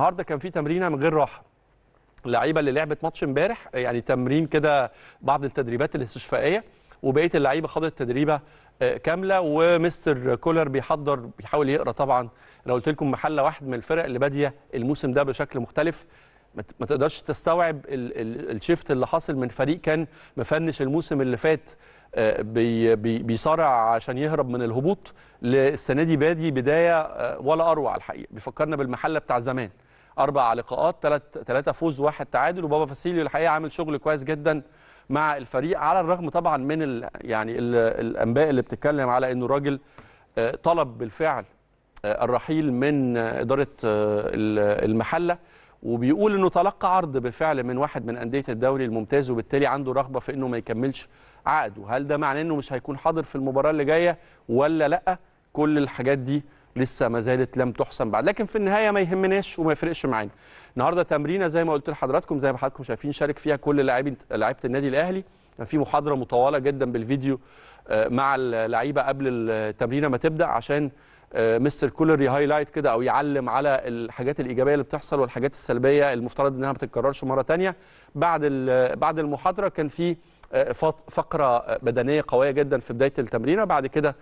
النهارده كان في تمرينه من غير راحه اللعيبه اللي لعبت ماتش امبارح يعني تمرين كده بعض التدريبات الاستشفائيه وبقيه اللعيبه خدت تدريبه آه، كامله ومستر كولر بيحضر بيحاول يقرا طبعا انا قلت لكم محله واحد من الفرق اللي باديه الموسم ده بشكل مختلف ما تقدرش تستوعب الشيفت اللي حاصل من فريق كان مفنش الموسم اللي فات آه، بي بي بيصارع عشان يهرب من الهبوط للسنه دي بادي بدايه آه، ولا اروع الحقيقه بيفكرنا بالمحله بتاع زمان اربع لقاءات ثلاث ثلاثه فوز واحد تعادل وبابا فاسيليو الحقيقه عامل شغل كويس جدا مع الفريق على الرغم طبعا من الـ يعني الـ الانباء اللي بتتكلم على انه راجل آه، طلب بالفعل آه، الرحيل من اداره آه، المحله وبيقول انه تلقى عرض بالفعل من واحد من انديه الدوري الممتاز وبالتالي عنده رغبه في انه ما يكملش عقده هل ده معناه انه مش هيكون حاضر في المباراه اللي جايه ولا لا كل الحاجات دي لسه ما زالت لم تحسم بعد لكن في النهايه ما يهمناش وما يفرقش معانا النهارده تمرينه زي ما قلت لحضراتكم زي ما حضراتكم شايفين شارك فيها كل لاعبين لعيبه النادي الاهلي كان في محاضره مطوله جدا بالفيديو آه، مع اللعيبه قبل التمرينه ما تبدا عشان آه، مستر كولر يهايلايت كده او يعلم على الحاجات الايجابيه اللي بتحصل والحاجات السلبيه المفترض انها ما تتكررش مره ثانيه بعد بعد المحاضره كان في آه، فقره بدنيه قويه جدا في بدايه التمرينه بعد كده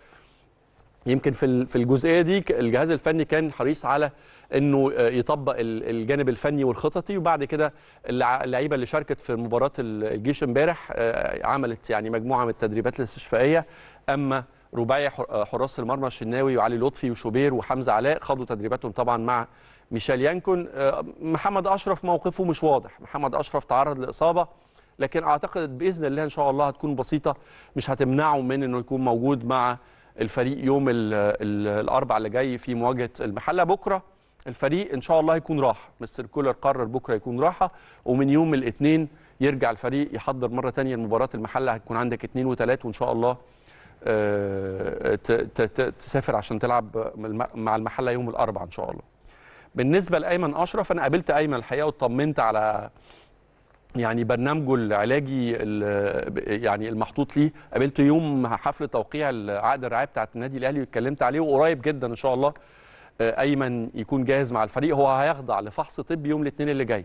يمكن في في الجزئيه دي الجهاز الفني كان حريص على انه آه، يطبق الجانب الفني والخططي وبعد كده اللعيبه اللي شاركت في مباراه الجيش امبارح آه، عملت يعني مجموعه من التدريبات الاستشفائيه اما رباعي آه، حراس المرمى الشناوي وعلي لطفي وشوبير وحمزه علاء خاضوا تدريباتهم طبعا مع ميشيل يانكون محمد اشرف موقفه مش واضح محمد اشرف تعرض لاصابه لكن اعتقد باذن الله ان شاء الله هتكون بسيطه مش هتمنعه من انه يكون موجود مع الفريق يوم الاربع اللي جاي في مواجهه المحله بكره الفريق ان شاء الله هيكون راح مستر كولر قرر بكره يكون راحه ومن يوم الاثنين يرجع الفريق يحضر مره ثانيه لمباراه المحله هتكون عندك اثنين وثلاث وان شاء الله آه، تسافر عشان تلعب مع المحله يوم الاربع ان شاء الله بالنسبه لايمن اشرف انا قابلت ايمن الحقيقه واطمنت على يعني برنامجه العلاجي يعني المحطوط ليه قابلته يوم حفل توقيع عقد الرعايه بتاعه النادي الاهلي واتكلمت عليه وقريب جدا ان شاء الله آه، ايمن يكون جاهز مع الفريق هو هيخضع لفحص طبي يوم الاثنين اللي جاي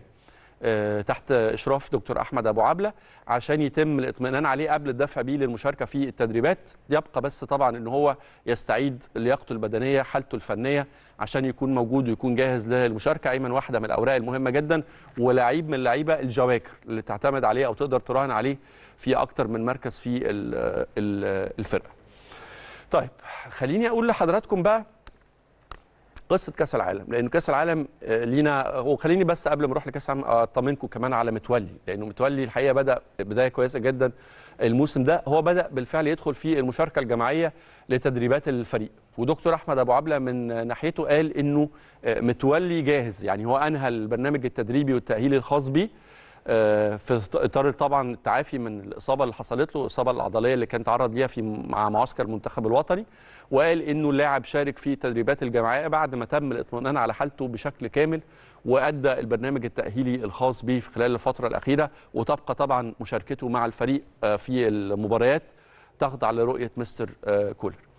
آه، تحت اشراف دكتور احمد ابو عبله عشان يتم الاطمئنان عليه قبل الدفع بيه للمشاركه في التدريبات يبقى بس طبعا ان هو يستعيد لياقته البدنيه حالته الفنيه عشان يكون موجود ويكون جاهز للمشاركه ايمن واحده من الاوراق المهمه جدا ولاعيب من اللعيبه الجواكر اللي تعتمد عليه او تقدر تراهن عليه في اكتر من مركز في الفرقه طيب خليني اقول لحضراتكم بقى قصه كاس العالم لان كاس العالم آه، لينا وخليني بس قبل ما اروح لكاس العالم اطمنكم كمان على متولي لانه متولي الحقيقه بدا بدايه كويسه جدا الموسم ده هو بدا بالفعل يدخل في المشاركه الجماعيه لتدريبات الفريق ودكتور احمد ابو عبله من ناحيته قال انه آه، متولي جاهز يعني هو انهى البرنامج التدريبي والتاهيلي الخاص بيه آه، في اطار طبعا التعافي من الاصابه اللي حصلت له الاصابه العضليه اللي كان تعرض ليها في مع معسكر المنتخب الوطني وقال انه اللاعب شارك في تدريبات الجماعيه بعد ما تم الاطمئنان على حالته بشكل كامل وادى البرنامج التاهيلي الخاص به في خلال الفتره الاخيره وتبقى طبعا مشاركته مع الفريق آه، في المباريات تخضع لرؤيه مستر آه، كولر